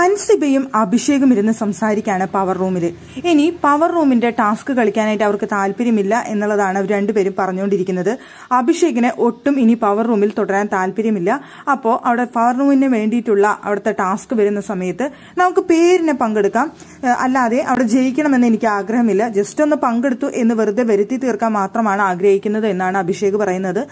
അൻസിബയും അഭിഷേകും ഇരുന്ന് സംസാരിക്കുകയാണ് പവർ റൂമിൽ ഇനി പവർ റൂമിന്റെ ടാസ്ക് കളിക്കാനായിട്ട് അവർക്ക് താല്പര്യമില്ല എന്നുള്ളതാണ് അവർ രണ്ടുപേരും പറഞ്ഞുകൊണ്ടിരിക്കുന്നത് അഭിഷേകിന് ഒട്ടും ഇനി പവർ റൂമിൽ തുടരാൻ താല്പര്യമില്ല അപ്പോൾ അവിടെ പവർ റൂമിന് വേണ്ടിയിട്ടുള്ള അവിടുത്തെ ടാസ്ക് വരുന്ന സമയത്ത് നമുക്ക് പേരിനെ പങ്കെടുക്കാം അല്ലാതെ അവിടെ ജയിക്കണമെന്ന് എനിക്ക് ആഗ്രഹമില്ല ജസ്റ്റ് ഒന്ന് പങ്കെടുത്തു എന്ന് വെറുതെ വരുത്തി തീർക്കാൻ മാത്രമാണ് ആഗ്രഹിക്കുന്നത് എന്നാണ് അഭിഷേക് പറയുന്നത്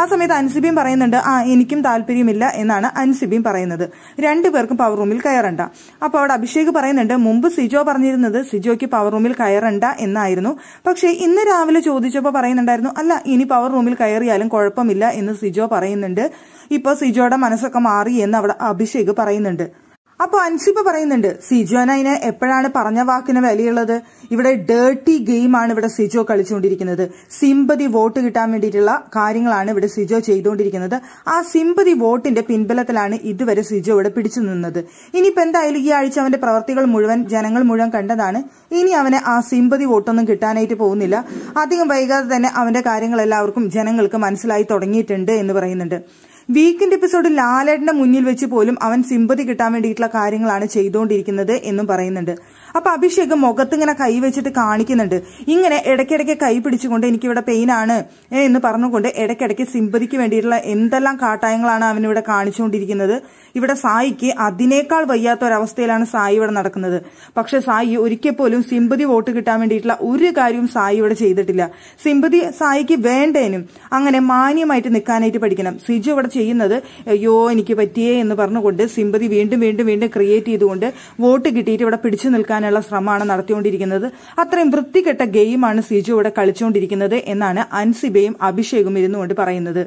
ആ സമയത്ത് അൻസിബിയും പറയുന്നുണ്ട് ആ എനിക്കും താല്പര്യമില്ല എന്നാണ് അൻസിബിയും പറയുന്നത് രണ്ടുപേർക്കും പവർ റൂമിൽ കയറണ്ട അപ്പോൾ അവിടെ അഭിഷേക് പറയുന്നുണ്ട് മുമ്പ് സിജോ പറഞ്ഞിരുന്നത് സിജോയ്ക്ക് പവർ റൂമിൽ കയറണ്ട എന്നായിരുന്നു പക്ഷേ ഇന്ന് രാവിലെ ചോദിച്ചപ്പോൾ പറയുന്നുണ്ടായിരുന്നു അല്ല ഇനി പവർ റൂമിൽ കയറിയാലും കുഴപ്പമില്ല എന്ന് സിജോ പറയുന്നുണ്ട് ഇപ്പോൾ സിജോയുടെ മനസ്സൊക്കെ മാറി എന്ന് അവിടെ അഭിഷേക് പറയുന്നുണ്ട് അപ്പോൾ അൻസിപ്പ പറയുന്നുണ്ട് സിജു അനൈന് എപ്പോഴാണ് പറഞ്ഞ വാക്കിന് വിലയുള്ളത് ഇവിടെ ഡേർട്ടി ഗെയിമാണ് ഇവിടെ സിജോ കളിച്ചുകൊണ്ടിരിക്കുന്നത് സിമ്പതി വോട്ട് കിട്ടാൻ വേണ്ടിയിട്ടുള്ള കാര്യങ്ങളാണ് ഇവിടെ സിജോ ചെയ്തുകൊണ്ടിരിക്കുന്നത് ആ സിമ്പതി വോട്ടിന്റെ പിൻബലത്തിലാണ് ഇതുവരെ സിജോ ഇവിടെ പിടിച്ചു നിന്നത് ഇനിയിപ്പോ എന്തായാലും ഈ ആഴ്ച അവന്റെ പ്രവർത്തികൾ മുഴുവൻ ജനങ്ങൾ മുഴുവൻ കണ്ടതാണ് ഇനി അവന് ആ സിമ്പതി വോട്ടൊന്നും കിട്ടാനായിട്ട് പോകുന്നില്ല അധികം വൈകാതെ തന്നെ അവന്റെ കാര്യങ്ങൾ എല്ലാവർക്കും ജനങ്ങൾക്ക് മനസ്സിലായി തുടങ്ങിയിട്ടുണ്ട് എന്ന് പറയുന്നുണ്ട് വീക്കെൻഡ് എപ്പിസോഡിൽ ലാലേട്ടന്റെ മുന്നിൽ വെച്ച് പോലും അവൻ സിമ്പതി കിട്ടാൻ വേണ്ടിയിട്ടുള്ള കാര്യങ്ങളാണ് ചെയ്തുകൊണ്ടിരിക്കുന്നത് എന്നും പറയുന്നുണ്ട് അപ്പൊ അഭിഷേക് മുഖത്ത് ഇങ്ങനെ കൈ വെച്ചിട്ട് കാണിക്കുന്നുണ്ട് ഇങ്ങനെ ഇടയ്ക്കിടയ്ക്ക് കൈ പിടിച്ചുകൊണ്ട് എനിക്കിവിടെ ആണ് എന്ന് പറഞ്ഞുകൊണ്ട് ഇടയ്ക്കിടയ്ക്ക് സിമ്പതിക്ക് വേണ്ടിയിട്ടുള്ള എന്തെല്ലാം കാട്ടായങ്ങളാണ് അവനിവിടെ കാണിച്ചുകൊണ്ടിരിക്കുന്നത് ഇവിടെ സായിക്ക് അതിനേക്കാൾ വയ്യാത്ത ഒരവസ്ഥയിലാണ് സായി ഇവിടെ നടക്കുന്നത് പക്ഷെ സായി ഒരിക്കൽ പോലും സിമ്പതി വോട്ട് കിട്ടാൻ വേണ്ടിയിട്ടുള്ള ഒരു കാര്യവും സായി ഇവിടെ ചെയ്തിട്ടില്ല സിമ്പതി സായിക്ക് വേണ്ടേനും അങ്ങനെ മാന്യമായിട്ട് നിൽക്കാനായിട്ട് പഠിക്കണം സിജു ഇവിടെ ചെയ്യുന്നത് അയ്യോ എനിക്ക് പറ്റിയേ എന്ന് പറഞ്ഞുകൊണ്ട് സിമ്പതി വീണ്ടും വീണ്ടും വീണ്ടും ക്രിയേറ്റ് ചെയ്തുകൊണ്ട് വോട്ട് കിട്ടിയിട്ട് ഇവിടെ പിടിച്ചു നിൽക്കാനുള്ള ശ്രമമാണ് നടത്തിക്കൊണ്ടിരിക്കുന്നത് അത്രയും വൃത്തികെട്ട ഗെയിമാണ് സിജു ഇവിടെ കളിച്ചുകൊണ്ടിരിക്കുന്നത് എന്നാണ് അൻസിബയും അഭിഷേകും ഇരുന്നുകൊണ്ട് പറയുന്നത്